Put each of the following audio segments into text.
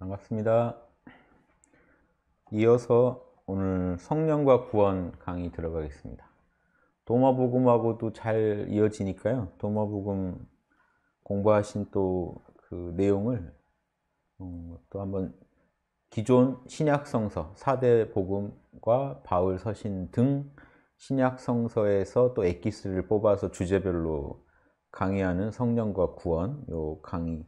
반갑습니다. 이어서 오늘 성령과 구원 강의 들어가겠습니다. 도마복음하고도 잘 이어지니까요. 도마복음 공부하신 또 그 내용을 음, 또 한번 기존 신약성서, 사대 복음과 바울 서신 등 신약성서에서 또 엑기스를 뽑아서 주제별로 강의하는 성령과 구원 요 강의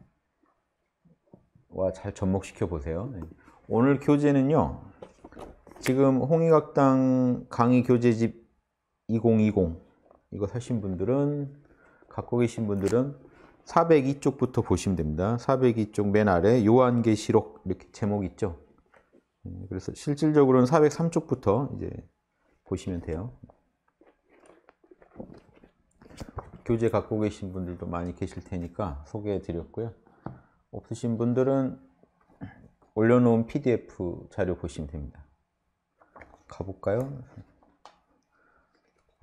잘 접목시켜 보세요. 네. 오늘 교재는요. 지금 홍익학당 강의 교재집 2020 이거 사신 분들은 갖고 계신 분들은 402쪽부터 보시면 됩니다. 402쪽 맨 아래 요한계시록 이렇게 제목 있죠. 네, 그래서 실질적으로는 403쪽부터 이제 보시면 돼요. 교재 갖고 계신 분들도 많이 계실 테니까 소개해 드렸고요. 없으신 분들은 올려놓은 PDF 자료 보시면 됩니다. 가볼까요?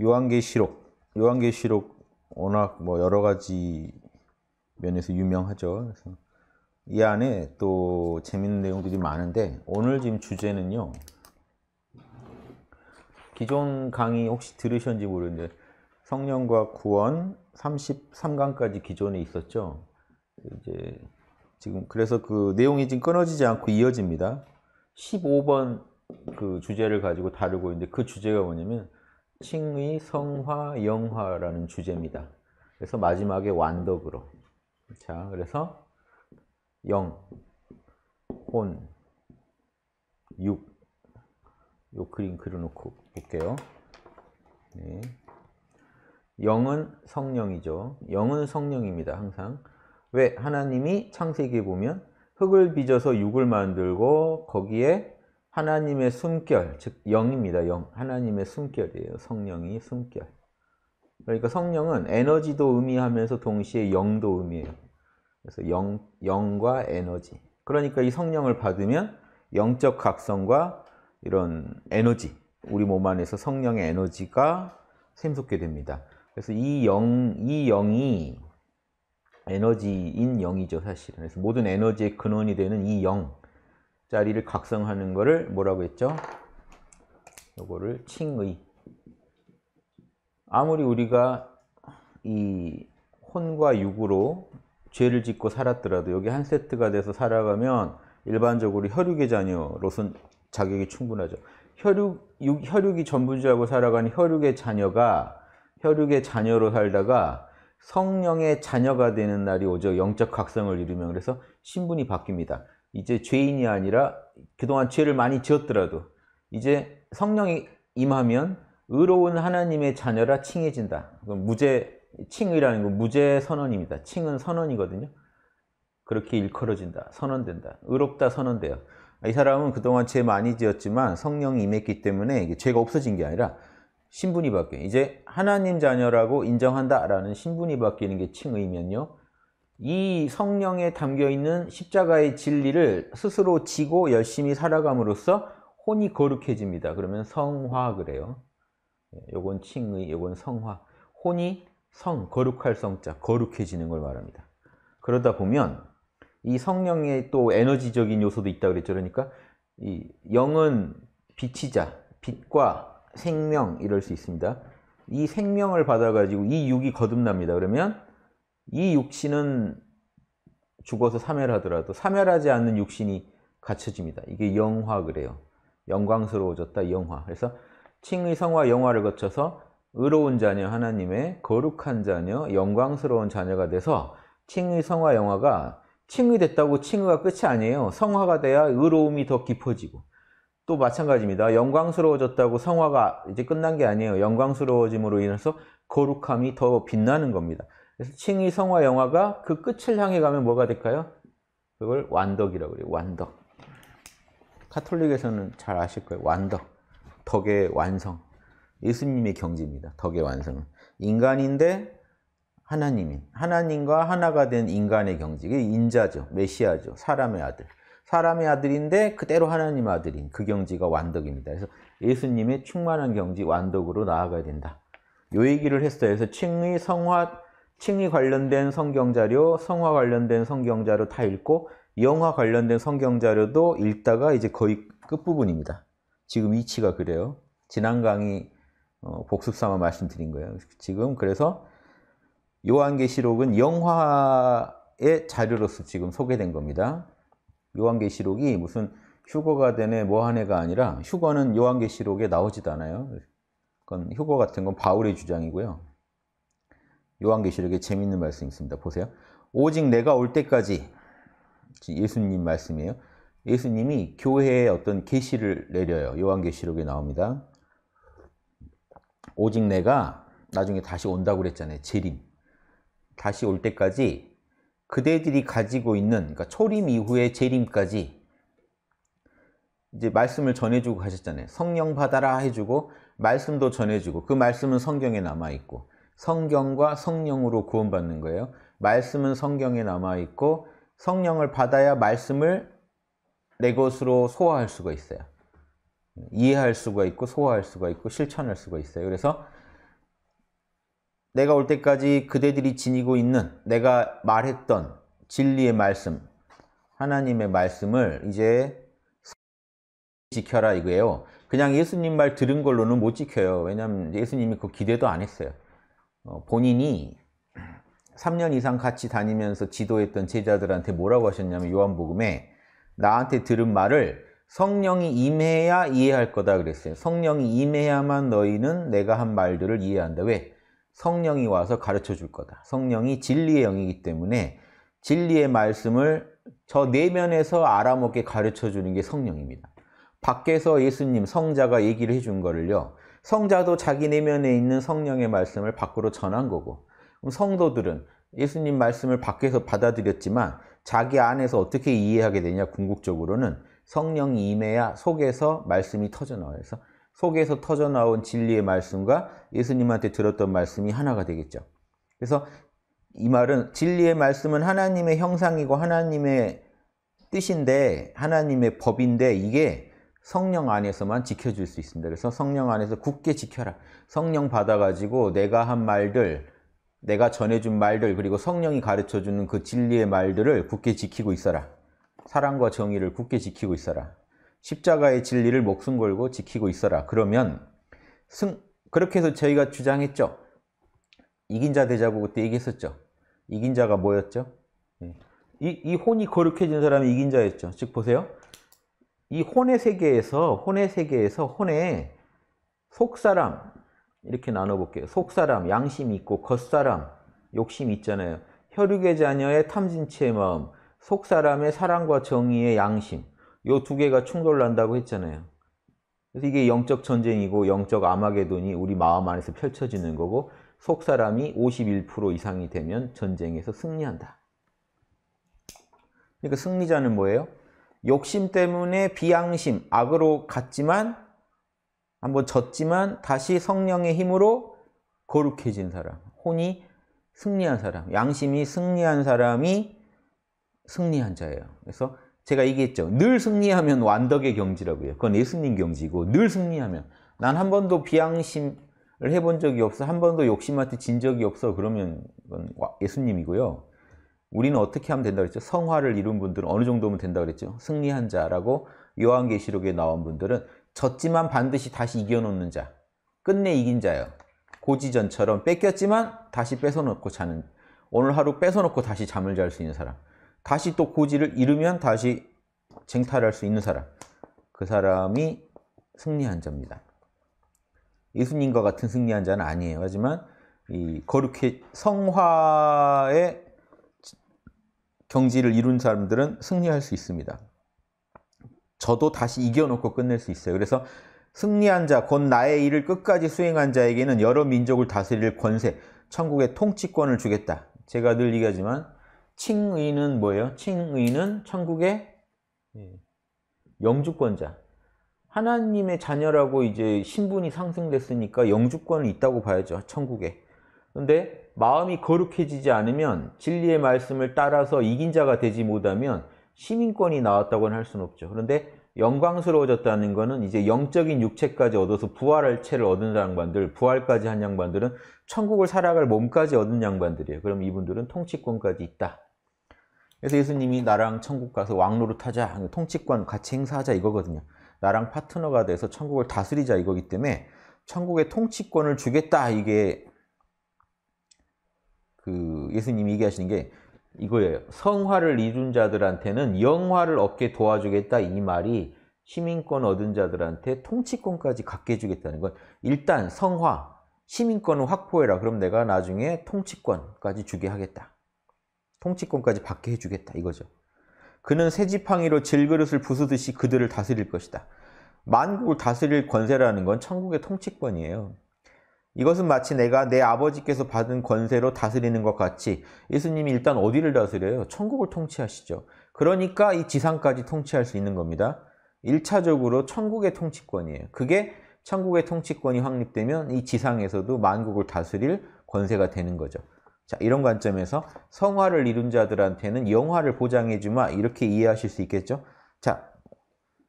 요한계시록 요한계시록 워낙 뭐 여러 가지 면에서 유명하죠. 그래서 이 안에 또 재밌는 내용들이 많은데 오늘 지금 주제는요. 기존 강의 혹시 들으셨는지 모르는데 성령과 구원 33강까지 기존에 있었죠. 이제 지금 그래서 그 내용이 지금 끊어지지 않고 이어집니다. 15번 그 주제를 가지고 다루고 있는데 그 주제가 뭐냐면 칭의 성화 영화라는 주제입니다. 그래서 마지막에 완덕으로 자 그래서 영, 혼, 육, 요 그림 그려놓고 볼게요. 네. 영은 성령이죠. 영은 성령입니다. 항상 왜? 하나님이 창세기에 보면 흙을 빚어서 육을 만들고 거기에 하나님의 숨결, 즉 영입니다. 영. 하나님의 숨결이에요. 성령이 숨결. 그러니까 성령은 에너지도 의미하면서 동시에 영도 의미해요. 그래서 영, 영과 에너지. 그러니까 이 성령을 받으면 영적 각성과 이런 에너지, 우리 몸 안에서 성령의 에너지가 샘솟게 됩니다. 그래서 이 영, 이 영이 에너지인 0이죠 사실은 그래서 모든 에너지의 근원이 되는 이 0짜리를 각성하는 거를 뭐라고 했죠? 요거를 칭의 아무리 우리가 이 혼과 육으로 죄를 짓고 살았더라도 여기 한 세트가 돼서 살아가면 일반적으로 혈육의 자녀로선 자격이 충분하죠 혈육, 육, 혈육이 전부지하고 살아가는 혈육의 자녀가 혈육의 자녀로 살다가 성령의 자녀가 되는 날이 오죠. 영적 각성을 이루면 그래서 신분이 바뀝니다. 이제 죄인이 아니라 그동안 죄를 많이 지었더라도 이제 성령이 임하면 의로운 하나님의 자녀라 칭해진다. 무죄 칭의라는 건 무죄 선언입니다. 칭은 선언이거든요. 그렇게 일컬어진다. 선언된다. 의롭다 선언돼요. 이 사람은 그동안 죄 많이 지었지만 성령이 임했기 때문에 죄가 없어진 게 아니라 신분이 바뀌어요. 이제 하나님 자녀라고 인정한다라는 신분이 바뀌는 게 칭의면요. 이 성령에 담겨있는 십자가의 진리를 스스로 지고 열심히 살아감으로써 혼이 거룩해집니다. 그러면 성화 그래요. 예, 요건 칭의, 요건 성화. 혼이 성, 거룩할 성자, 거룩해지는 걸 말합니다. 그러다 보면 이 성령의 또 에너지적인 요소도 있다 그랬죠. 그러니까 이 영은 빛이자 빛과 생명 이럴 수 있습니다. 이 생명을 받아가지고 이 육이 거듭납니다. 그러면 이 육신은 죽어서 사멸하더라도 사멸하지 않는 육신이 갖춰집니다. 이게 영화 그래요. 영광스러워졌다 영화. 그래서 칭의 성화 영화를 거쳐서 의로운 자녀 하나님의 거룩한 자녀 영광스러운 자녀가 돼서 칭의 성화 영화가 칭의됐다고 칭의가 끝이 아니에요. 성화가 돼야 의로움이 더 깊어지고 또 마찬가지입니다. 영광스러워졌다고 성화가 이제 끝난 게 아니에요. 영광스러워짐으로 인해서 거룩함이 더 빛나는 겁니다. 그래서 칭의 성화 영화가 그 끝을 향해 가면 뭐가 될까요? 그걸 완덕이라고 그래요. 완덕. 카톨릭에서는 잘 아실 거예요. 완덕. 덕의 완성. 예수님의 경지입니다. 덕의 완성은. 인간인데 하나님인. 하나님과 하나가 된 인간의 경지. 이게 인자죠. 메시아죠. 사람의 아들. 사람의 아들인데 그대로 하나님 아들인 그 경지가 완덕입니다. 그래서 예수님의 충만한 경지 완덕으로 나아가야 된다. 요 얘기를 했어요. 그래서 칭의 성화 칭의 관련된 성경 자료, 성화 관련된 성경 자료 다 읽고 영화 관련된 성경 자료도 읽다가 이제 거의 끝부분입니다. 지금 위치가 그래요. 지난 강의 어, 복습 삼아 말씀드린 거예요. 지금 그래서 요한계시록은 영화의 자료로서 지금 소개된 겁니다. 요한계시록이 무슨 휴거가 되네 뭐한 해가 아니라 휴거는 요한계시록에 나오지도 않아요. 그건 휴거 같은 건 바울의 주장이고요. 요한계시록에 재밌는 말씀이 있습니다. 보세요. 오직 내가 올 때까지 예수님 말씀이에요. 예수님이 교회에 어떤 계시를 내려요. 요한계시록에 나옵니다. 오직 내가 나중에 다시 온다고 그랬잖아요. 재림. 다시 올 때까지 그대들이 가지고 있는 그러니까 초림 이후의 재림까지 이제 말씀을 전해주고 가셨잖아요. 성령 받아라 해주고 말씀도 전해주고 그 말씀은 성경에 남아있고 성경과 성령으로 구원받는 거예요. 말씀은 성경에 남아있고 성령을 받아야 말씀을 내 것으로 소화할 수가 있어요. 이해할 수가 있고 소화할 수가 있고 실천할 수가 있어요. 그래서 내가 올 때까지 그대들이 지니고 있는 내가 말했던 진리의 말씀, 하나님의 말씀을 이제 지켜라 이거예요. 그냥 예수님 말 들은 걸로는 못 지켜요. 왜냐하면 예수님이 그 기대도 안 했어요. 어, 본인이 3년 이상 같이 다니면서 지도했던 제자들한테 뭐라고 하셨냐면 요한복음에 나한테 들은 말을 성령이 임해야 이해할 거다 그랬어요. 성령이 임해야만 너희는 내가 한 말들을 이해한다. 왜? 성령이 와서 가르쳐 줄 거다. 성령이 진리의 영이기 때문에 진리의 말씀을 저 내면에서 알아먹게 가르쳐 주는 게 성령입니다. 밖에서 예수님 성자가 얘기를 해 준 거를요. 성자도 자기 내면에 있는 성령의 말씀을 밖으로 전한 거고 성도들은 예수님 말씀을 밖에서 받아들였지만 자기 안에서 어떻게 이해하게 되냐 궁극적으로는 성령이 임해야 속에서 말씀이 터져나와서 속에서 터져나온 진리의 말씀과 예수님한테 들었던 말씀이 하나가 되겠죠. 그래서 이 말은 진리의 말씀은 하나님의 형상이고 하나님의 뜻인데 하나님의 법인데 이게 성령 안에서만 지켜줄 수 있습니다. 그래서 성령 안에서 굳게 지켜라. 성령 받아가지고 내가 한 말들, 내가 전해준 말들, 그리고 성령이 가르쳐주는 그 진리의 말들을 굳게 지키고 있어라. 사랑과 정의를 굳게 지키고 있어라. 십자가의 진리를 목숨 걸고 지키고 있어라. 그러면 승 그렇게 해서 저희가 주장했죠. 이긴 자 되자고 그때 얘기했었죠. 이긴 자가 뭐였죠? 예. 이, 이 혼이 거룩해진 사람이 이긴 자였죠. 즉 보세요. 이 혼의 세계에서 혼의 세계에서 혼의 속사람 이렇게 나눠볼게요. 속사람, 양심 있고 겉사람, 욕심 있잖아요. 혈육의 자녀의 탐진치의 마음, 속사람의 사랑과 정의의 양심, 요두 개가 충돌 난다고 했잖아요. 그래서 이게 영적 전쟁이고 영적 아마게돈이 우리 마음 안에서 펼쳐지는 거고 속 사람이 51% 이상이 되면 전쟁에서 승리한다. 그러니까 승리자는 뭐예요? 욕심 때문에 비양심, 악으로 갔지만 한번 졌지만 다시 성령의 힘으로 거룩해진 사람, 혼이 승리한 사람, 양심이 승리한 사람이 승리한 자예요. 그래서 제가 얘기했죠. 늘 승리하면 완덕의 경지라고요. 그건 예수님 경지고 늘 승리하면 난 한 번도 비양심을 해본 적이 없어. 한 번도 욕심한테 진 적이 없어. 그러면 예수님이고요. 우리는 어떻게 하면 된다 그랬죠? 성화를 이룬 분들은 어느 정도면 된다 그랬죠? 승리한 자라고 요한계시록에 나온 분들은 졌지만 반드시 다시 이겨놓는 자. 끝내 이긴 자예요. 고지전처럼 뺏겼지만 다시 뺏어놓고 자는 오늘 하루 뺏어놓고 다시 잠을 잘 수 있는 사람. 다시 또 고지를 잃으면 다시 쟁탈할 수 있는 사람 그 사람이 승리한 자입니다. 예수님과 같은 승리한 자는 아니에요. 하지만 이 거룩해 성화의 경지를 이룬 사람들은 승리할 수 있습니다. 저도 다시 이겨놓고 끝낼 수 있어요. 그래서 승리한 자, 곧 나의 일을 끝까지 수행한 자에게는 여러 민족을 다스릴 권세, 천국의 통치권을 주겠다. 제가 늘 얘기하지만 칭의는 뭐예요? 칭의는 천국의 예, 영주권자. 하나님의 자녀라고 이제 신분이 상승됐으니까 영주권은 있다고 봐야죠. 천국에. 근데 마음이 거룩해지지 않으면 진리의 말씀을 따라서 이긴 자가 되지 못하면 시민권이 나왔다고는 할 수는 없죠. 그런데 영광스러워졌다는 것은 이제 영적인 육체까지 얻어서 부활할 채를 얻은 양반들, 부활까지 한 양반들은 천국을 살아갈 몸까지 얻은 양반들이에요. 그럼 이분들은 통치권까지 있다. 그래서 예수님이 나랑 천국 가서 왕로를 타자, 통치권 같이 행사하자 이거거든요. 나랑 파트너가 돼서 천국을 다스리자 이거기 때문에 천국의 통치권을 주겠다 이게 그 예수님이 얘기하시는 게 이거예요. 성화를 이룬 자들한테는 영화를 얻게 도와주겠다 이 말이 시민권 얻은 자들한테 통치권까지 갖게 해주겠다는 건 일단 성화, 시민권을 확보해라. 그럼 내가 나중에 통치권까지 주게 하겠다. 통치권까지 받게 해주겠다 이거죠. 그는 새 지팡이로 질그릇을 부수듯이 그들을 다스릴 것이다. 만국을 다스릴 권세라는 건 천국의 통치권이에요. 이것은 마치 내가 내 아버지께서 받은 권세로 다스리는 것 같이 예수님이 일단 어디를 다스려요? 천국을 통치하시죠. 그러니까 이 지상까지 통치할 수 있는 겁니다. 1차적으로 천국의 통치권이에요. 그게 천국의 통치권이 확립되면 이 지상에서도 만국을 다스릴 권세가 되는 거죠. 자 이런 관점에서 성화를 이룬 자들한테는 영화를 보장해주마 이렇게 이해하실 수 있겠죠? 자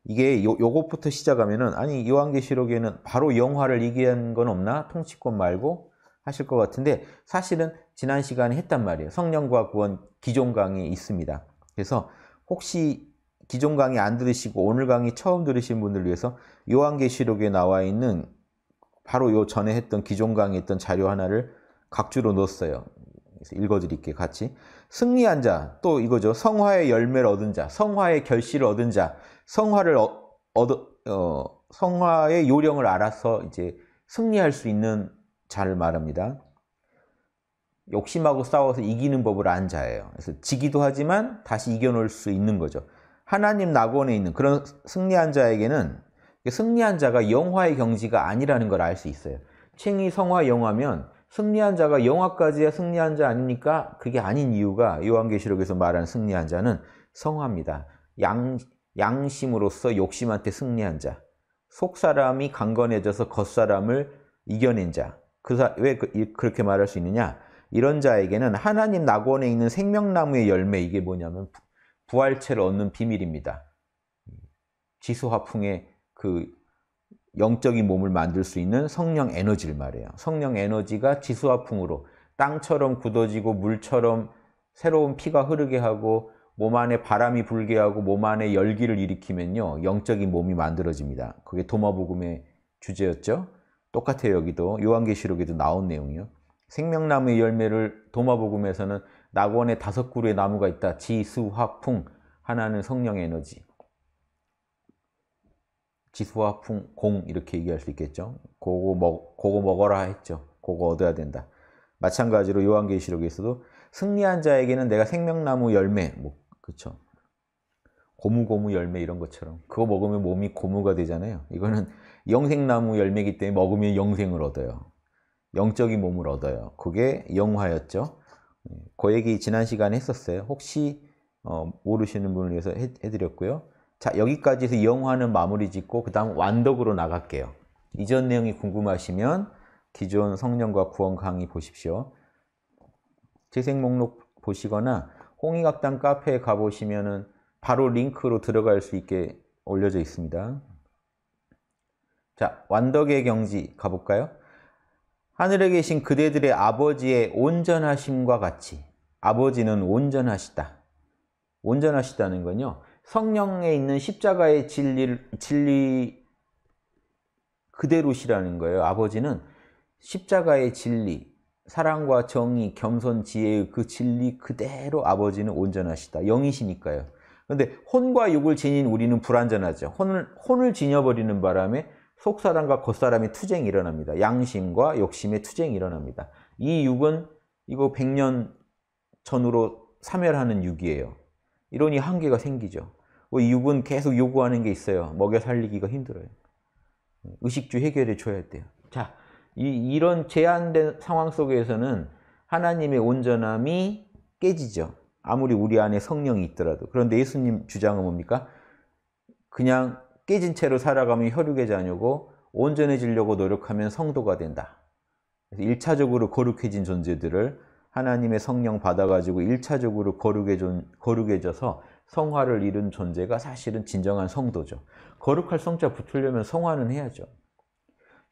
이게 요, 요것부터 시작하면은 아니 요한계시록에는 바로 영화를 얘기한 건 없나? 통치권 말고 하실 것 같은데 사실은 지난 시간에 했단 말이에요. 성령과 구원 기존 강의 있습니다. 그래서 혹시 기존 강의 안 들으시고 오늘 강의 처음 들으신 분들 위해서 요한계시록에 나와 있는 바로 요 전에 했던 기존 강의 했던 자료 하나를 각주로 넣었어요. 읽어드릴게요. 같이. 승리한 자, 또 이거죠. 성화의 열매를 얻은 자, 성화의 결실을 얻은 자, 성화를 어, 얻어, 어, 성화의 요령을 알아서 이제 승리할 수 있는 자를 말합니다. 욕심하고 싸워서 이기는 법을 안 자예요. 그래서 지기도 하지만 다시 이겨놓을 수 있는 거죠. 하나님 낙원에 있는 그런 승리한 자에게는 승리한 자가 영화의 경지가 아니라는 걸 알 수 있어요. 칭이 성화 영화면 승리한 자가 영화까지의 승리한 자 아닙니까? 그게 아닌 이유가 요한계시록에서 말하 승리한 자는 성화입니다. 양, 양심으로서 욕심한테 승리한 자. 속사람이 강건해져서 겉사람을 이겨낸 자. 그 사, 왜 그, 그렇게 말할 수 있느냐? 이런 자에게는 하나님 낙원에 있는 생명나무의 열매, 이게 뭐냐면 부활체를 얻는 비밀입니다. 음, 지수화풍의 그 영적인 몸을 만들 수 있는 성령 에너지를 말해요. 성령 에너지가 지수화풍으로 땅처럼 굳어지고 물처럼 새로운 피가 흐르게 하고 몸 안에 바람이 불게 하고 몸 안에 열기를 일으키면요. 영적인 몸이 만들어집니다. 그게 도마복음의 주제였죠. 똑같아요. 여기도 요한계시록에도 나온 내용이요. 생명나무의 열매를 도마복음에서는 낙원의 다섯 그루의 나무가 있다. 지수화풍 하나는 성령 에너지 지수와 풍, 공 이렇게 얘기할 수 있겠죠. 그거 먹, 그거 먹어라 했죠. 그거 얻어야 된다. 마찬가지로 요한계시록에서도 승리한 자에게는 내가 생명나무 열매, 뭐그렇 고무고무 열매 이런 것처럼 그거 먹으면 몸이 고무가 되잖아요. 이거는 영생나무 열매이기 때문에 먹으면 영생을 얻어요. 영적인 몸을 얻어요. 그게 영화였죠. 네. 그 얘기 지난 시간에 했었어요. 혹시 어, 모르시는 분을 위해서 해드렸고요. 자 여기까지 해서 영화는 마무리 짓고 그 다음 완덕으로 나갈게요. 이전 내용이 궁금하시면 기존 성령과 구원 강의 보십시오. 재생 목록 보시거나 홍익학당 카페에 가보시면 은 바로 링크로 들어갈 수 있게 올려져 있습니다. 자, 완덕의 경지 가볼까요? 하늘에 계신 그대들의 아버지의 온전하심과 같이 아버지는 온전하시다. 온전하시다는 건요. 성령에 있는 십자가의 진리, 진리 그대로시라는 거예요. 아버지는 십자가의 진리, 사랑과 정의, 겸손, 지혜의 그 진리 그대로 아버지는 온전하시다. 영이시니까요. 그런데 혼과 육을 지닌 우리는 불완전하죠. 혼을, 혼을 지녀버리는 바람에 속사람과 겉사람의 투쟁이 일어납니다. 양심과 욕심의 투쟁이 일어납니다. 이 육은 이거 100년 전으로 사멸하는 육이에요. 이러니 한계가 생기죠. 뭐 이육은 계속 요구하는 게 있어요. 먹여 살리기가 힘들어요. 의식주 해결해 줘야 돼요. 자, 이, 이런 제한된 상황 속에서는 하나님의 온전함이 깨지죠. 아무리 우리 안에 성령이 있더라도. 그런데 예수님 주장은 뭡니까? 그냥 깨진 채로 살아가면 혈육의 자녀고 온전해지려고 노력하면 성도가 된다. 그래서 1차적으로 거룩해진 존재들을 하나님의 성령 받아가지고 1차적으로 거룩해져, 거룩해져서 성화를 잃은 존재가 사실은 진정한 성도죠. 거룩할 성자 붙으려면 성화는 해야죠.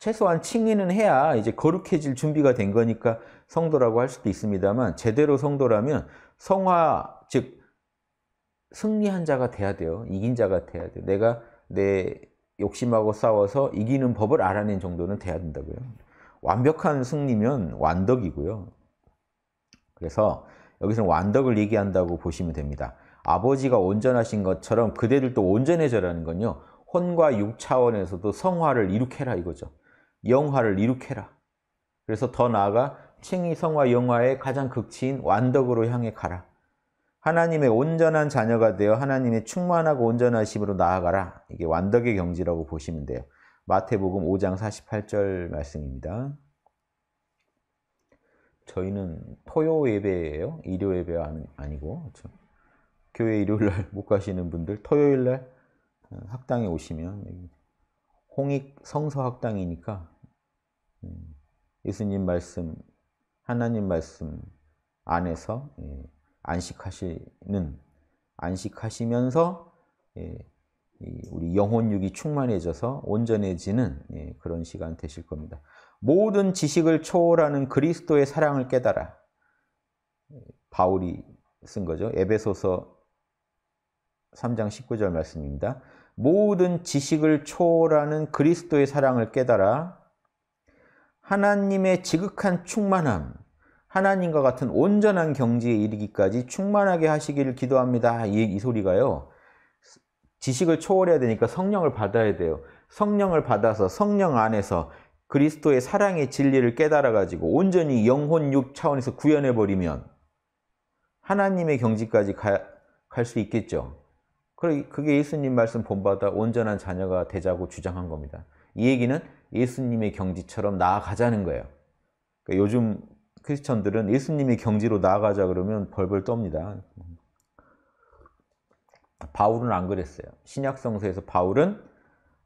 최소한 칭의는 해야 이제 거룩해질 준비가 된 거니까 성도라고 할 수도 있습니다만 제대로 성도라면 성화 즉 승리한 자가 돼야 돼요. 이긴 자가 돼야 돼요. 내가 내 욕심하고 싸워서 이기는 법을 알아낸 정도는 돼야 된다고요. 완벽한 승리면 완덕이고요. 그래서 여기서는 완덕을 얘기한다고 보시면 됩니다. 아버지가 온전하신 것처럼 그대들도 온전해져라는 건요. 혼과 육차원에서도 성화를 이룩해라 이거죠. 영화를 이룩해라. 그래서 더 나아가 칭의 성화 영화의 가장 극치인 완덕으로 향해 가라. 하나님의 온전한 자녀가 되어 하나님의 충만하고 온전하심으로 나아가라. 이게 완덕의 경지라고 보시면 돼요. 마태복음 5장 48절 말씀입니다. 저희는 토요 예배예요. 일요 예배 아니고. 그렇죠? 교회 일요일날 못 가시는 분들 토요일날 어, 학당에 오시면 홍익 성서학당이니까 음, 예수님 말씀, 하나님 말씀 안에서 예, 안식하시는 안식하시면서 예, 우리 영혼육이 충만해져서 온전해지는 예, 그런 시간 되실 겁니다. 모든 지식을 초월하는 그리스도의 사랑을 깨달아 바울이 쓴 거죠. 에베소서 3장 19절 말씀입니다. 모든 지식을 초월하는 그리스도의 사랑을 깨달아 하나님의 지극한 충만함, 하나님과 같은 온전한 경지에 이르기까지 충만하게 하시기를 기도합니다. 아, 이, 이 소리가요. 지식을 초월해야 되니까 성령을 받아야 돼요. 성령을 받아서 성령 안에서 그리스도의 사랑의 진리를 깨달아가지고 온전히 영혼 육 차원에서 구현해버리면 하나님의 경지까지 갈 수 있겠죠. 그게 예수님 말씀 본받아 온전한 자녀가 되자고 주장한 겁니다. 이 얘기는 예수님의 경지처럼 나아가자는 거예요. 그러니까 요즘 크리스천들은 예수님의 경지로 나아가자 그러면 벌벌 떱니다. 바울은 안 그랬어요. 신약성서에서 바울은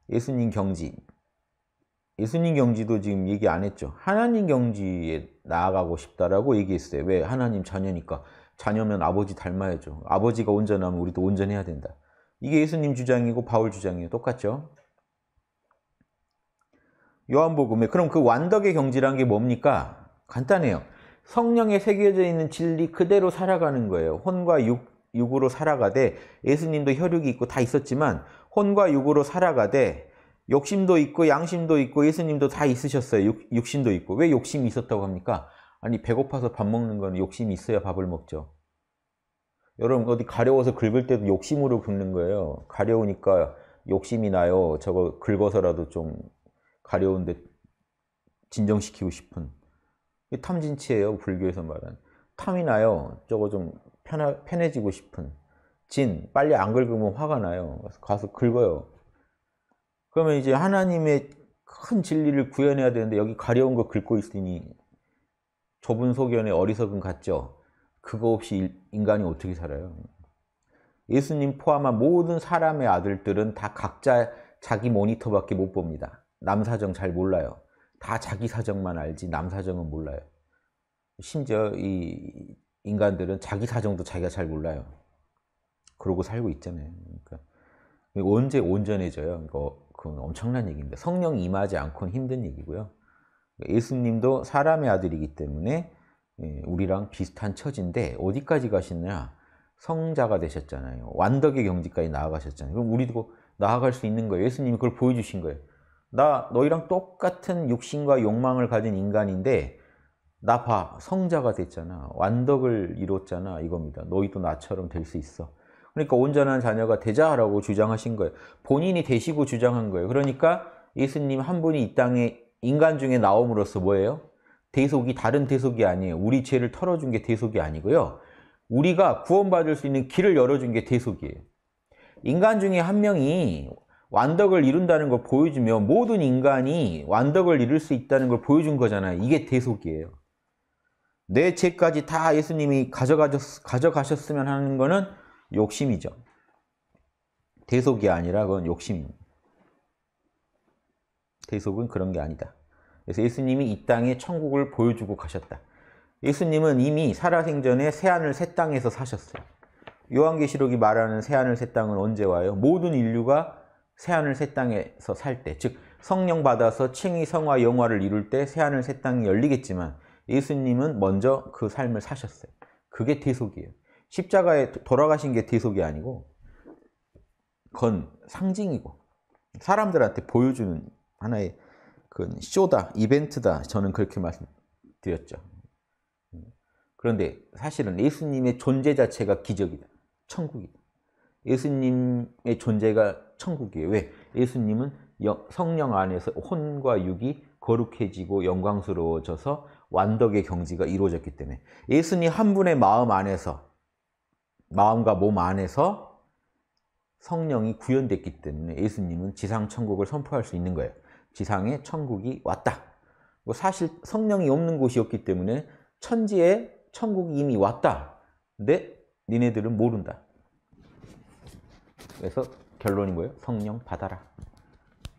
예수님 경지, 예수님 경지도 지금 얘기 안 했죠. 하나님 경지에 나아가고 싶다라고 얘기했어요. 왜? 하나님 자녀니까. 자녀면 아버지 닮아야죠. 아버지가 온전하면 우리도 온전해야 된다. 이게 예수님 주장이고 바울 주장이에요. 똑같죠? 요한복음에 그럼 그 완덕의 경지란 게 뭡니까? 간단해요. 성령에 새겨져 있는 진리 그대로 살아가는 거예요. 혼과 육, 육으로 살아가되 예수님도 혈육이 있고 다 있었지만 혼과 육으로 살아가되 욕심도 있고 양심도 있고 예수님도 다 있으셨어요. 육, 육신도 있고. 왜 욕심이 있었다고 합니까? 아니 배고파서 밥 먹는 건 욕심이 있어야 밥을 먹죠. 여러분 어디 가려워서 긁을 때도 욕심으로 긁는 거예요. 가려우니까 욕심이 나요. 저거 긁어서라도 좀 가려운데 진정시키고 싶은 탐진치예요. 불교에서 말한 탐이 나요. 저거 좀 편하, 편해지고 싶은 진 빨리 안 긁으면 화가 나요. 그래서 가서 긁어요. 그러면 이제 하나님의 큰 진리를 구현해야 되는데 여기 가려운 거 긁고 있으니 좁은 소견에 어리석은 같죠. 그거 없이 인간이 어떻게 살아요? 예수님 포함한 모든 사람의 아들들은 다 각자 자기 모니터밖에 못 봅니다. 남 사정 잘 몰라요. 다 자기 사정만 알지 남 사정은 몰라요. 심지어 이 인간들은 자기 사정도 자기가 잘 몰라요. 그러고 살고 있잖아요. 그러니까 언제 온전해져요? 이거 그건 엄청난 얘기입니 성령 임하지 않고는 힘든 얘기고요. 예수님도 사람의 아들이기 때문에 예, 우리랑 비슷한 처지인데 어디까지 가시느냐 성자가 되셨잖아요 완덕의 경지까지 나아가셨잖아요 그럼 우리도 나아갈 수 있는 거예요 예수님이 그걸 보여주신 거예요 나 너희랑 똑같은 육신과 욕망을 가진 인간인데 나봐 성자가 됐잖아 완덕을 이뤘잖아 이겁니다 너희도 나처럼 될 수 있어 그러니까 온전한 자녀가 되자라고 주장하신 거예요 본인이 되시고 주장한 거예요 그러니까 예수님 한 분이 이 땅에 인간 중에 나옴으로써 뭐예요? 대속이 다른 대속이 아니에요. 우리 죄를 털어준 게 대속이 아니고요. 우리가 구원받을 수 있는 길을 열어준 게 대속이에요. 인간 중에 한 명이 완덕을 이룬다는 걸 보여주며 모든 인간이 완덕을 이룰 수 있다는 걸 보여준 거잖아요. 이게 대속이에요. 내 죄까지 다 예수님이 가져가셨, 으면 하는 거는 욕심이죠. 대속이 아니라 그건 욕심입니다. 대속은 그런 게 아니다. 그래서 예수님이 이 땅에 천국을 보여주고 가셨다. 예수님은 이미 살아생전에 새하늘 새 땅에서 사셨어요. 요한계시록이 말하는 새하늘 새 땅은 언제 와요? 모든 인류가 새하늘 새 땅에서 살 때, 즉 성령 받아서 칭의 성화 영화를 이룰 때 새하늘 새 땅이 열리겠지만 예수님은 먼저 그 삶을 사셨어요. 그게 대속이에요. 십자가에 돌아가신 게 대속이 아니고 그건 상징이고 사람들한테 보여주는 하나의 그건 쇼다, 이벤트다 저는 그렇게 말씀드렸죠. 그런데 사실은 예수님의 존재 자체가 기적이다. 천국이다. 예수님의 존재가 천국이에요. 왜? 예수님은 성령 안에서 혼과 육이 거룩해지고 영광스러워져서 완덕의 경지가 이루어졌기 때문에 예수님 한 분의 마음 안에서 마음과 몸 안에서 성령이 구현됐기 때문에 예수님은 지상 천국을 선포할 수 있는 거예요. 지상에 천국이 왔다. 뭐 사실 성령이 없는 곳이었기 때문에 천지에 천국이 이미 왔다. 근데 니네들은 모른다. 그래서 결론이뭐예요 성령 받아라.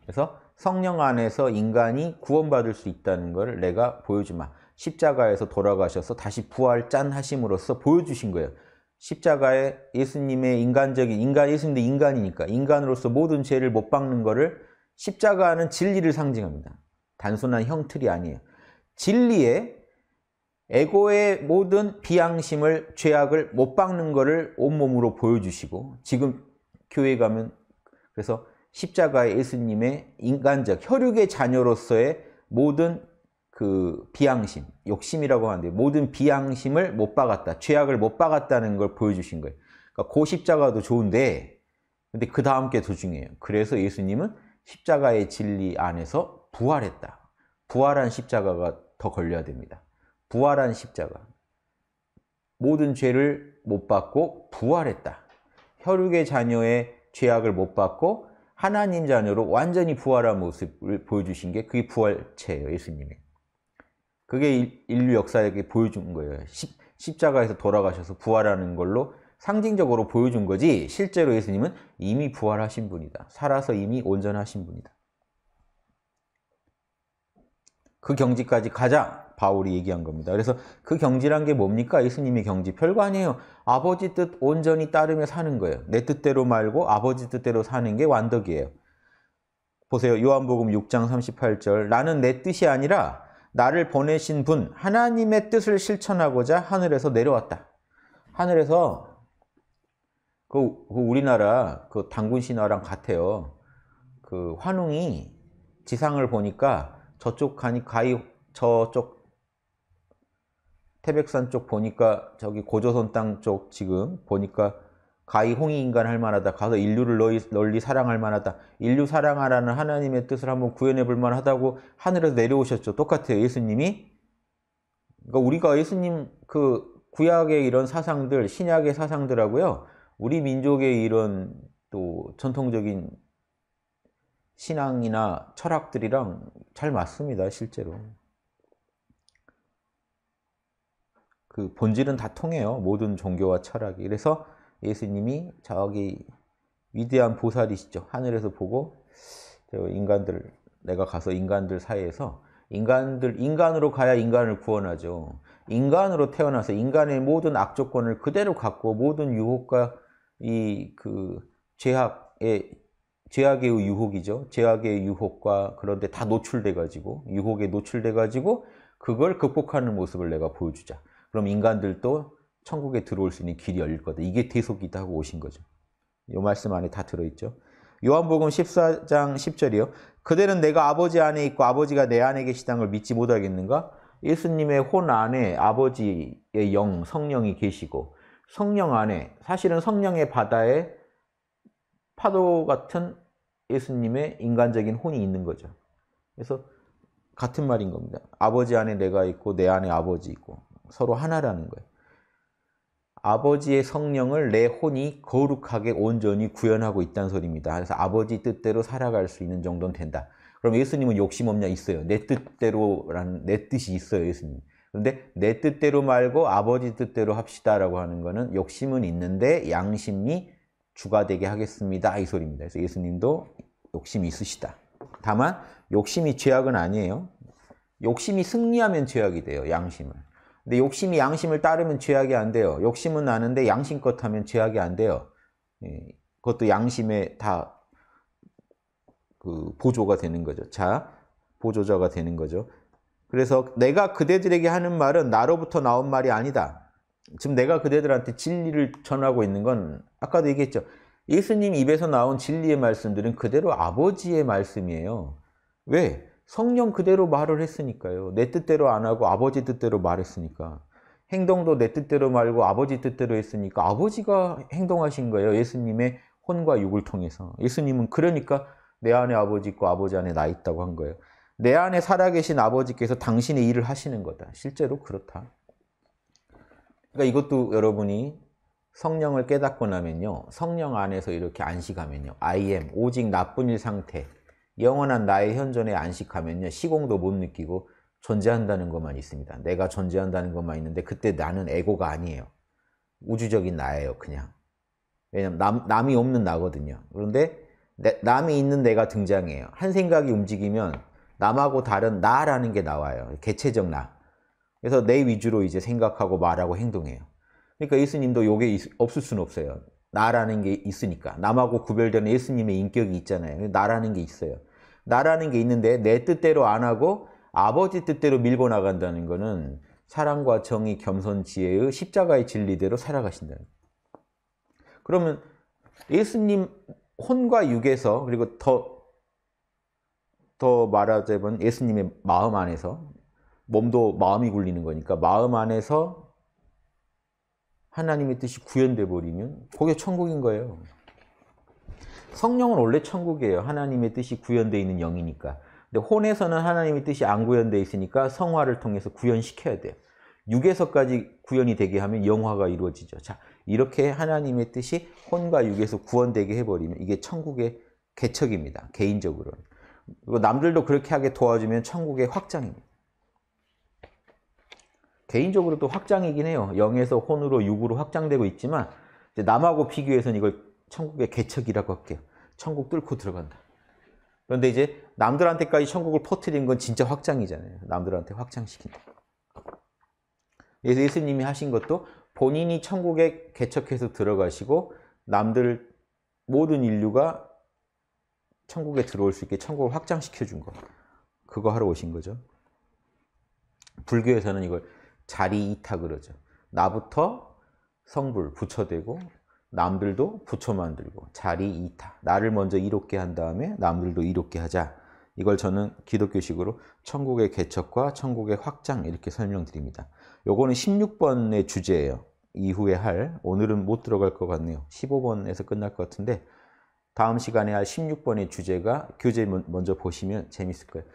그래서 성령 안에서 인간이 구원받을 수 있다는 걸 내가 보여주마. 십자가에서 돌아가셔서 다시 부활 짠 하심으로써 보여주신 거예요. 십자가에 예수님의 인간적인 인간 예수님도 인간이니까 인간으로서 모든 죄를 못 박는 거를 십자가는 진리를 상징합니다. 단순한 형틀이 아니에요. 진리에 에고의 모든 비양심을 죄악을 못 박는 것을 온몸으로 보여주시고 지금 교회 가면 그래서 십자가의 예수님의 인간적 혈육의 자녀로서의 모든 그 비양심, 욕심이라고 하는데 모든 비양심을 못 박았다, 죄악을 못 박았다는 걸 보여주신 거예요. 그러니까 고 십자가도 좋은데 근데 그 다음 게 더 중요해요. 그래서 예수님은 십자가의 진리 안에서 부활했다. 부활한 십자가가 더 걸려야 됩니다. 부활한 십자가. 모든 죄를 못 받고 부활했다. 혈육의 자녀의 죄악을 못 받고 하나님 자녀로 완전히 부활한 모습을 보여주신 게 그게 부활체예요, 예수님이. 그게 인류 역사에게 보여준 거예요. 십, 십자가에서 돌아가셔서 부활하는 걸로 상징적으로 보여준 거지 실제로 예수님은 이미 부활하신 분이다. 살아서 이미 온전하신 분이다. 그 경지까지 가자 바울이 얘기한 겁니다. 그래서 그 경지란 게 뭡니까? 예수님의 경지 별거 아니에요. 아버지 뜻 온전히 따르며 사는 거예요. 내 뜻대로 말고 아버지 뜻대로 사는 게 완덕이에요. 보세요. 요한복음 6장 38절 나는 내 뜻이 아니라 나를 보내신 분 하나님의 뜻을 실천하고자 하늘에서 내려왔다. 하늘에서 그, 그 우리나라 그 당군 신화랑 같아요. 그 환웅이 지상을 보니까 저쪽 가니 가이 저쪽 태백산 쪽 보니까 저기 고조선 땅 쪽 지금 보니까 가히 홍이 인간 할 만하다. 가서 인류를 너희, 널리 사랑할 만하다. 인류 사랑하라는 하나님의 뜻을 한번 구현해 볼 만하다고 하늘에서 내려오셨죠. 똑같아요. 예수님이. 그러니까 우리가 예수님 그 구약의 이런 사상들, 신약의 사상들하고요. 우리 민족의 이런 또 전통적인 신앙이나 철학들이랑 잘 맞습니다, 실제로. 그 본질은 다 통해요. 모든 종교와 철학이. 그래서 예수님이 저기 위대한 보살이시죠. 하늘에서 보고 인간들 내가 가서 인간들 사이에서 인간들 인간으로 가야 인간을 구원하죠. 인간으로 태어나서 인간의 모든 악조건을 그대로 갖고 모든 유혹과 이그 죄악의 죄악의 유혹이죠. 제약의 유혹과 그런데 다 노출돼 가지고 유혹에 노출돼 가지고 그걸 극복하는 모습을 내가 보여주자. 그럼 인간들도 천국에 들어올 수 있는 길이 열릴 거다. 이게 대속이다 하고 오신 거죠. 이 말씀 안에 다 들어있죠. 요한복음 14장 10절이요. 그대는 내가 아버지 안에 있고 아버지가 내 안에 계시다는 걸 믿지 못하겠는가? 예수님의 혼 안에 아버지의 영, 성령이 계시고 성령 안에 사실은 성령의 바다에 파도 같은 예수님의 인간적인 혼이 있는 거죠. 그래서 같은 말인 겁니다. 아버지 안에 내가 있고 내 안에 아버지 있고 서로 하나라는 거예요. 아버지의 성령을 내 혼이 거룩하게 온전히 구현하고 있다는 소리입니다. 그래서 아버지 뜻대로 살아갈 수 있는 정도는 된다. 그럼 예수님은 욕심 없냐? 있어요. 내 뜻대로라는, 내 뜻이 있어요, 예수님. 그런데 내 뜻대로 말고 아버지 뜻대로 합시다라고 하는 것은 욕심은 있는데 양심이 주가 되게 하겠습니다. 이 소리입니다. 그래서 예수님도 욕심이 있으시다. 다만 욕심이 죄악은 아니에요. 욕심이 승리하면 죄악이 돼요. 양심을. 근데 욕심이 양심을 따르면 죄악이 안 돼요. 욕심은 나는데 양심껏 하면 죄악이 안 돼요. 예, 그것도 양심에 다 그 보조가 되는 거죠. 자, 보조자가 되는 거죠. 그래서 내가 그대들에게 하는 말은 나로부터 나온 말이 아니다. 지금 내가 그대들한테 진리를 전하고 있는 건 아까도 얘기했죠. 예수님 입에서 나온 진리의 말씀들은 그대로 아버지의 말씀이에요. 왜? 성령 그대로 말을 했으니까요. 내 뜻대로 안 하고 아버지 뜻대로 말했으니까. 행동도 내 뜻대로 말고 아버지 뜻대로 했으니까 아버지가 행동하신 거예요. 예수님의 혼과 육을 통해서. 예수님은 그러니까 내 안에 아버지 있고 아버지 안에 나 있다고 한 거예요. 내 안에 살아계신 아버지께서 당신의 일을 하시는 거다. 실제로 그렇다. 그러니까 이것도 여러분이 성령을 깨닫고 나면요. 성령 안에서 이렇게 안식하면요. I am, 오직 나쁜 일 상태, 영원한 나의 현존에 안식하면요. 시공도 못 느끼고 존재한다는 것만 있습니다. 내가 존재한다는 것만 있는데 그때 나는 에고가 아니에요. 우주적인 나예요, 그냥. 왜냐면 남, 남이 없는 나거든요. 그런데 내, 남이 있는 내가 등장해요. 한 생각이 움직이면 남하고 다른 나라는 게 나와요. 개체적 나. 그래서 내 위주로 이제 생각하고 말하고 행동해요. 그러니까 예수님도 요게 없을 수는 없어요. 나라는 게 있으니까. 남하고 구별되는 예수님의 인격이 있잖아요. 나라는 게 있어요. 나라는 게 있는데 내 뜻대로 안 하고 아버지 뜻대로 밀고 나간다는 거는 사랑과 정의, 겸손, 지혜의 십자가의 진리대로 살아가신다. 그러면 예수님 혼과 육에서 그리고 더더 말하자면 예수님의 마음 안에서 몸도 마음이 굴리는 거니까 마음 안에서 하나님의 뜻이 구현돼 버리면 그게 천국인 거예요. 성령은 원래 천국이에요. 하나님의 뜻이 구현돼 있는 영이니까. 근데 혼에서는 하나님의 뜻이 안 구현돼 있으니까 성화를 통해서 구현시켜야 돼요. 육에서까지 구현이 되게 하면 영화가 이루어지죠. 자, 이렇게 하나님의 뜻이 혼과 육에서 구원되게 해버리면 이게 천국의 개척입니다. 개인적으로는. 그리고 남들도 그렇게 하게 도와주면 천국의 확장입니다. 개인적으로도 확장이긴 해요. 0에서 혼으로 6으로 확장되고 있지만 남하고 비교해서는 이걸 천국의 개척이라고 할게요. 천국 뚫고 들어간다. 그런데 이제 남들한테까지 천국을 퍼뜨린 건 진짜 확장이잖아요. 남들한테 확장시킨다. 그래서 예수님이 하신 것도 본인이 천국에 개척해서 들어가시고 남들 모든 인류가 천국에 들어올 수 있게 천국을 확장시켜 준 거. 그거 하러 오신 거죠. 불교에서는 이걸 자리 이타 그러죠. 나부터 성불 부처 되고 남들도 부처 만들고 자리 이타. 나를 먼저 이롭게 한 다음에 남들도 이롭게 하자. 이걸 저는 기독교식으로 천국의 개척과 천국의 확장 이렇게 설명드립니다. 요거는 16번의 주제예요. 이후에 할 오늘은 못 들어갈 것 같네요. 15번에서 끝날 것 같은데 다음 시간에 할 16번의 주제가 교재 먼저 보시면 재밌을 거예요.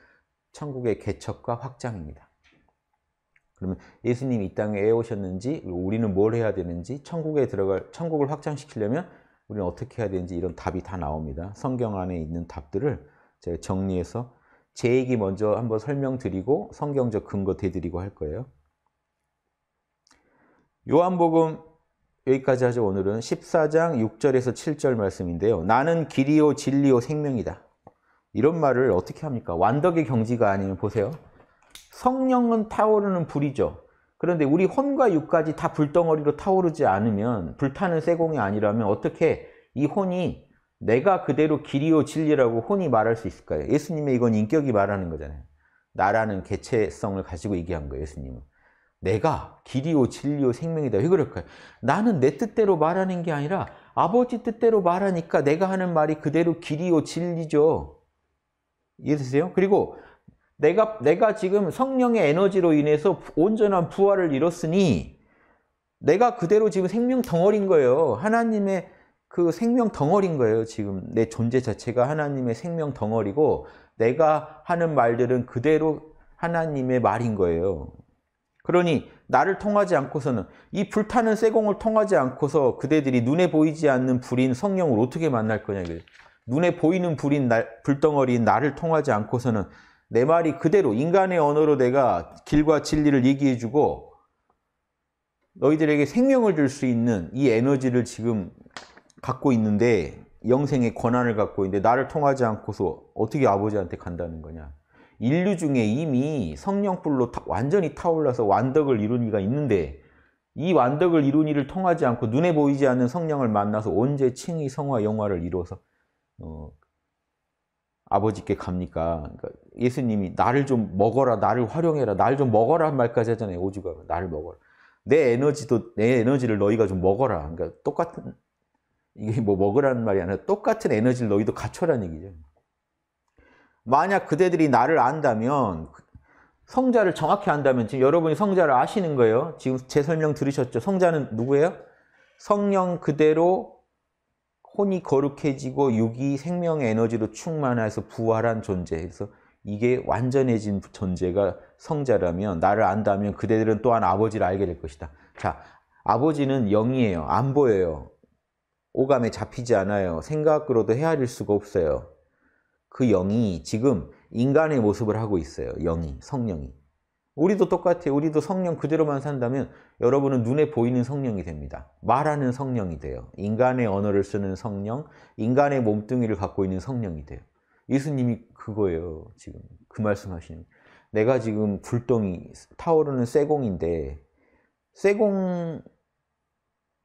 천국의 개척과 확장입니다. 그러면 예수님이 이 땅에 오셨는지 우리는 뭘 해야 되는지 천국에 들어갈 천국을 확장시키려면 우리는 어떻게 해야 되는지 이런 답이 다 나옵니다. 성경 안에 있는 답들을 제가 정리해서 제 얘기 먼저 한번 설명드리고 성경적 근거 대드리고 할 거예요. 요한복음 여기까지 하죠. 오늘은 14장 6절에서 7절 말씀인데요. 나는 길이요 진리요 생명이다. 이런 말을 어떻게 합니까? 완덕의 경지가 아니면 보세요. 성령은 타오르는 불이죠. 그런데 우리 혼과 육까지 다 불덩어리로 타오르지 않으면 불타는 세공이 아니라면 어떻게 이 혼이 내가 그대로 길이요 진리라고 혼이 말할 수 있을까요? 예수님의 이건 인격이 말하는 거잖아요. 나라는 개체성을 가지고 얘기한 거예요. 예수님은. 내가 길이요 진리요 생명이다. 왜 그럴까요? 나는 내 뜻대로 말하는 게 아니라 아버지 뜻대로 말하니까 내가 하는 말이 그대로 길이요 진리죠. 이해되세요? 그리고 내가 내가 지금 성령의 에너지로 인해서 온전한 부활을 이뤘으니 내가 그대로 지금 생명 덩어리인 거예요. 하나님의 그 생명 덩어리인 거예요. 지금 내 존재 자체가 하나님의 생명 덩어리고 내가 하는 말들은 그대로 하나님의 말인 거예요. 그러니 나를 통하지 않고서는 이 불타는 쇠공을 통하지 않고서 그대들이 눈에 보이지 않는 불인 성령을 어떻게 만날 거냐 이거죠. 눈에 보이는 불인 날, 불덩어리인 나를 통하지 않고서는 내 말이 그대로 인간의 언어로 내가 길과 진리를 얘기해 주고 너희들에게 생명을 줄 수 있는 이 에너지를 지금 갖고 있는데 영생의 권한을 갖고 있는데 나를 통하지 않고서 어떻게 아버지한테 간다는 거냐. 인류 중에 이미 성령불로 타, 완전히 타올라서 완덕을 이룬 이가 있는데 이 완덕을 이룬 이를 통하지 않고 눈에 보이지 않는 성령을 만나서 언제 칭의 성화 영화를 이루어서 어, 아버지께 갑니까? 그러니까 예수님이 나를 좀 먹어라, 나를 활용해라, 나를 좀 먹어라 한 말까지 하잖아요. 오주가 나를 먹어라. 내 에너지도 내 에너지를 너희가 좀 먹어라. 그러니까 똑같은 이게 뭐 먹으라는 말이 아니라 똑같은 에너지를 너희도 갖춰라는 얘기죠. 만약 그대들이 나를 안다면 성자를 정확히 안다면 지금 여러분이 성자를 아시는 거예요. 지금 제 설명 들으셨죠? 성자는 누구예요? 성령 그대로 혼이 거룩해지고 육이 생명의 에너지로 충만해서 부활한 존재. 그서 이게 완전해진 존재가 성자라면 나를 안다면 그대들은 또한 아버지를 알게 될 것이다. 자, 아버지는 영이에요. 안 보여요. 오감에 잡히지 않아요. 생각으로도 헤아릴 수가 없어요. 그 영이 지금 인간의 모습을 하고 있어요. 영이, 성령이. 우리도 똑같아요. 우리도 성령 그대로만 산다면 여러분은 눈에 보이는 성령이 됩니다. 말하는 성령이 돼요. 인간의 언어를 쓰는 성령, 인간의 몸뚱이를 갖고 있는 성령이 돼요. 예수님이 그거예요. 지금 그 말씀하시는. 내가 지금 불덩이, 타오르는 쇠공인데 쇠공,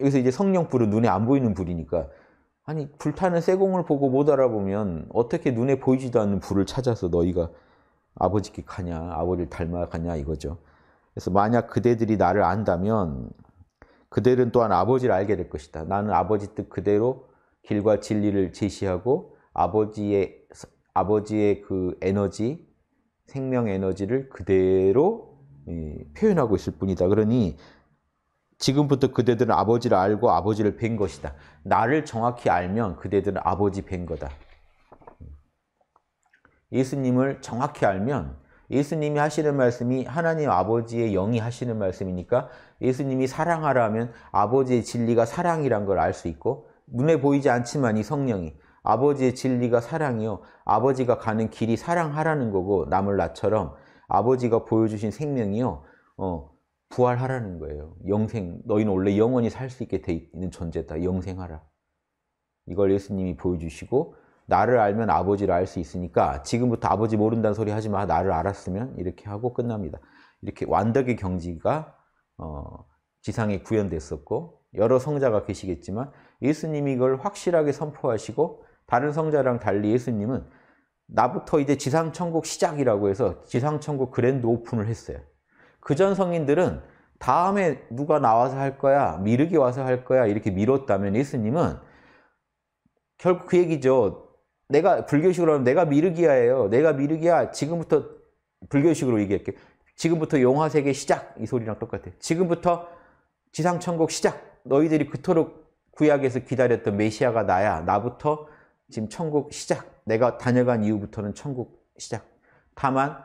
여기서 이제 성령 불은 눈에 안 보이는 불이니까 아니 불타는 쇠공을 보고 못 알아보면 어떻게 눈에 보이지도 않는 불을 찾아서 너희가 아버지께 가냐 아버지를 닮아가냐 이거죠. 그래서 만약 그대들이 나를 안다면 그들은 또한 아버지를 알게 될 것이다. 나는 아버지 뜻 그대로 길과 진리를 제시하고 아버지의 아버지의 그 에너지 생명 에너지를 그대로 예, 표현하고 있을 뿐이다. 그러니 지금부터 그대들은 아버지를 알고 아버지를 뵌 것이다. 나를 정확히 알면 그대들은 아버지 뵌 거다. 예수님을 정확히 알면 예수님이 하시는 말씀이 하나님 아버지의 영이 하시는 말씀이니까 예수님이 사랑하라면 아버지의 진리가 사랑이란 걸 알 수 있고 눈에 보이지 않지만 이 성령이 아버지의 진리가 사랑이요 아버지가 가는 길이 사랑하라는 거고 나물 나처럼 아버지가 보여주신 생명이요 어, 부활하라는 거예요. 영생, 너희는 원래 영원히 살 수 있게 돼 있는 존재다. 영생하라. 이걸 예수님이 보여주시고 나를 알면 아버지를 알 수 있으니까 지금부터 아버지 모른다는 소리 하지 마. 나를 알았으면 이렇게 하고 끝납니다. 이렇게 완덕의 경지가 어, 지상에 구현됐었고 여러 성자가 계시겠지만 예수님이 이걸 확실하게 선포하시고 다른 성자랑 달리 예수님은 나부터 이제 지상천국 시작이라고 해서 지상천국 그랜드 오픈을 했어요. 그전 성인들은 다음에 누가 나와서 할 거야, 미르기 와서 할 거야 이렇게 미뤘다면 예수님은 결국 그 얘기죠. 내가 불교식으로 하면 내가 미르기야예요. 내가 미르기야. 지금부터 불교식으로 얘기할게요. 지금부터 용화세계 시작 이 소리랑 똑같아. 지금부터 지상천국 시작. 너희들이 그토록 구약에서 기다렸던 메시아가 나야. 나부터 지금 천국 시작. 내가 다녀간 이후부터는 천국 시작. 다만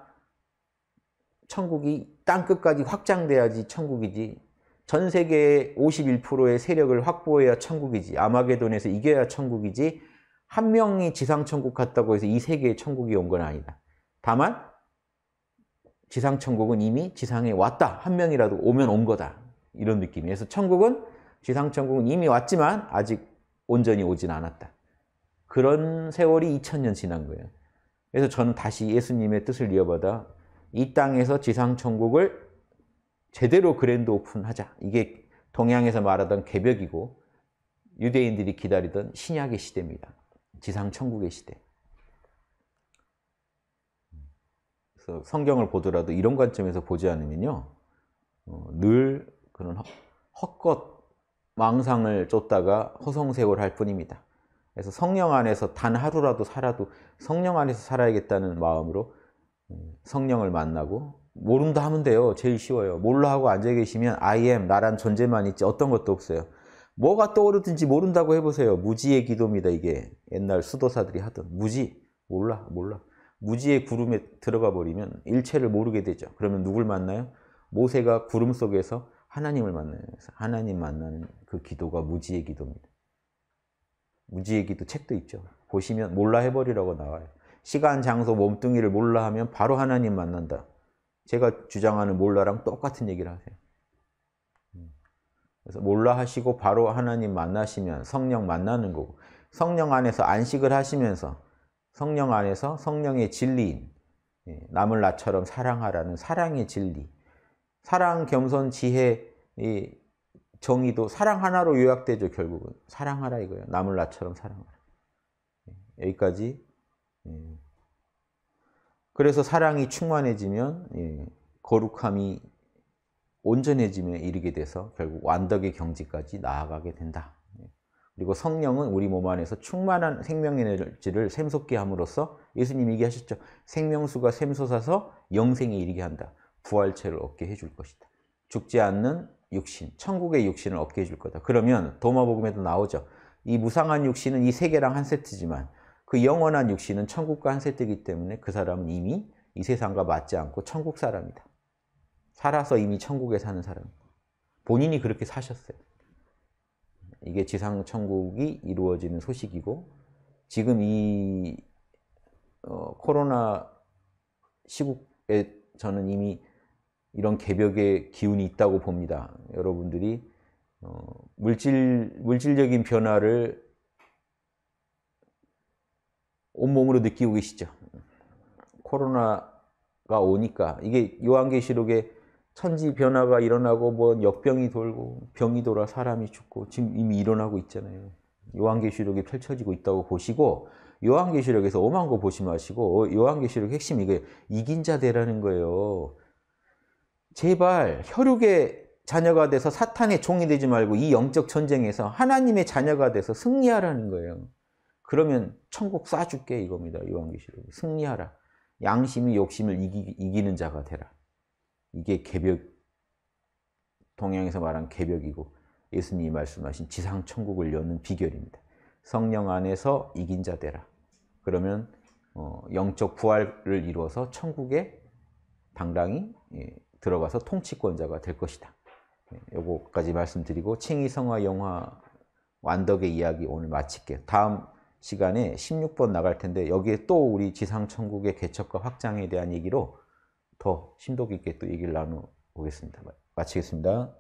천국이 땅끝까지 확장돼야지 천국이지 전 세계의 51%의 세력을 확보해야 천국이지 아마게돈에서 이겨야 천국이지 한 명이 지상천국 갔다고 해서 이세계에 천국이 온 건 아니다. 다만 지상천국은 이미 지상에 왔다. 한 명이라도 오면 온 거다. 이런 느낌이에서 천국은 지상천국은 이미 왔지만 아직 온전히 오진 않았다. 그런 세월이 2000년 지난 거예요. 그래서 저는 다시 예수님의 뜻을 이어받아 이 땅에서 지상천국을 제대로 그랜드 오픈하자. 이게 동양에서 말하던 개벽이고 유대인들이 기다리던 신약의 시대입니다. 지상천국의 시대. 그래서 성경을 보더라도 이런 관점에서 보지 않으면요. 어, 늘 그런 헛것 망상을 쫓다가 허송세월 할 뿐입니다. 그래서 성령 안에서 단 하루라도 살아도 성령 안에서 살아야겠다는 마음으로 성령을 만나고 모른다 하면 돼요. 제일 쉬워요. 몰라 하고 앉아 계시면 I am 나란 존재만 있지 어떤 것도 없어요. 뭐가 떠오르든지 모른다고 해보세요. 무지의 기도입니다. 이게 옛날 수도사들이 하던 무지 몰라 몰라 무지의 구름에 들어가 버리면 일체를 모르게 되죠. 그러면 누굴 만나요? 모세가 구름 속에서 하나님을 만나요. 하나님 만나는 그 기도가 무지의 기도입니다. 무지의 기도 책도 있죠. 보시면 몰라 해버리라고 나와요. 시간, 장소, 몸뚱이를 몰라 하면 바로 하나님 만난다. 제가 주장하는 몰라랑 똑같은 얘기를 하세요. 음. 그래서 몰라 하시고 바로 하나님 만나시면 성령 만나는 거고 성령 안에서 안식을 하시면서 성령 안에서 성령의 진리인 예, 남을 나처럼 사랑하라는 사랑의 진리 사랑, 겸손, 지혜, 정의도 사랑 하나로 요약되죠 결국은 사랑하라 이거예요 남을 나처럼 사랑하라 예, 여기까지 예. 그래서 사랑이 충만해지면 예, 거룩함이 온전해지에 이르게 돼서 결국 완덕의 경지까지 나아가게 된다. 예. 그리고 성령은 우리 몸 안에서 충만한 생명 에너지를 샘솟게 함으로써 예수님이 얘기하셨죠. 생명수가 샘솟아서 영생에 이르게 한다. 부활체를 얻게 해줄 것이다. 죽지 않는 육신, 천국의 육신을 얻게 해줄 거다. 그러면 도마복음에도 나오죠. 이 무상한 육신은 이 세계랑 한 세트지만 그 영원한 육신은 천국과 한세 대이기 때문에 그 사람은 이미 이 세상과 맞지 않고 천국 사람이다. 살아서 이미 천국에 사는 사람. 본인이 그렇게 사셨어요. 이게 지상 천국이 이루어지는 소식이고 지금 이 어, 코로나 시국에 저는 이미 이런 개벽의 기운이 있다고 봅니다. 여러분들이 어, 물질 물질적인 변화를 온몸으로 느끼고 계시죠. 코로나가 오니까 이게 요한계시록에 천지 변화가 일어나고 뭐 역병이 돌고 병이 돌아 사람이 죽고 지금 이미 일어나고 있잖아요. 요한계시록이 펼쳐지고 있다고 보시고 요한계시록에서 오만 거 보지 마시고 어, 요한계시록 핵심 이게 이긴 자 되라는 거예요. 제발 혈육의 자녀가 돼서 사탄의 종이 되지 말고 이 영적 전쟁에서 하나님의 자녀가 돼서 승리하라는 거예요. 그러면 천국 쏴줄게 이겁니다. 요한계시록 승리하라. 양심이 욕심을 이기, 는 자가 되라. 이게 개벽 동양에서 말한 개벽이고 예수님이 말씀하신 지상 천국을 여는 비결입니다. 성령 안에서 이긴 자 되라. 그러면 어, 영적 부활을 이루어서 천국에 당당히 예, 들어가서 통치권자가 될 것이다. 예, 요거까지 말씀드리고 칭의성화 영화 완덕의 이야기 오늘 마칠게요. 다음 시간에 16번 나갈 텐데 여기에 또 우리 지상천국의 개척과 확장에 대한 얘기로 더 심도 깊게 또 얘기를 나누겠습니다. 보 마치겠습니다.